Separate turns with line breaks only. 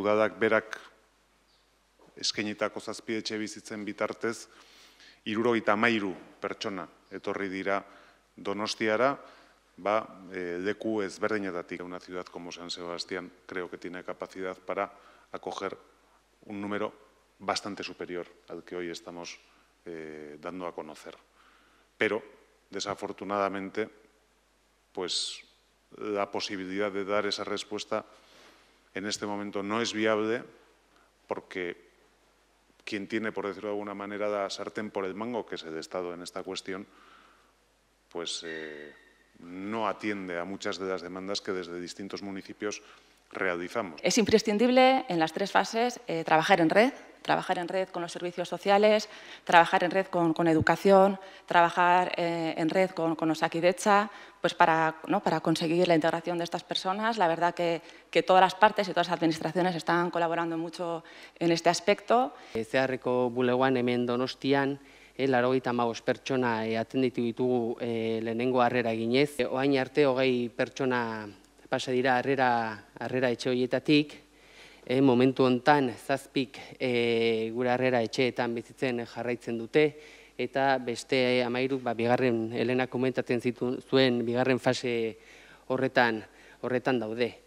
udadak berak cosas pieche bizitzen bitartez, iruro mairu pertsona etorri dira donostiara, va eh, leku ezberdinetatik. Una ciudad como San Sebastián creo que tiene capacidad para acoger un número bastante superior al que hoy estamos eh, dando a conocer. Pero, desafortunadamente, pues la posibilidad de dar esa respuesta en este momento no es viable porque quien tiene, por decirlo de alguna manera, la sartén por el mango, que es el Estado en esta cuestión, pues eh, no atiende a muchas de las demandas que desde distintos municipios realizamos.
Es imprescindible en las tres fases eh, trabajar en red, trabajar en red con los servicios sociales, trabajar en red con, con educación, trabajar eh, en red con, con Osakidecha, pues para, ¿no? para conseguir la integración de estas personas. La verdad que, que todas las partes y todas las administraciones están colaborando mucho en este aspecto.
Zeharreko buleguan hemen donostian, e, eh, laro pertsona eh, atenditu ditugu lehenengo harrera eginez. o oain arte hogei pertsona pasa dira harrera, harrera etxe e, momentu hontan zazpik e, eh, gura harrera etxeetan bizitzen jarraitzen dute, eta beste e, amairuk, ba, bigarren, Elena komentatzen zituen, zuen bigarren fase horretan, horretan daude.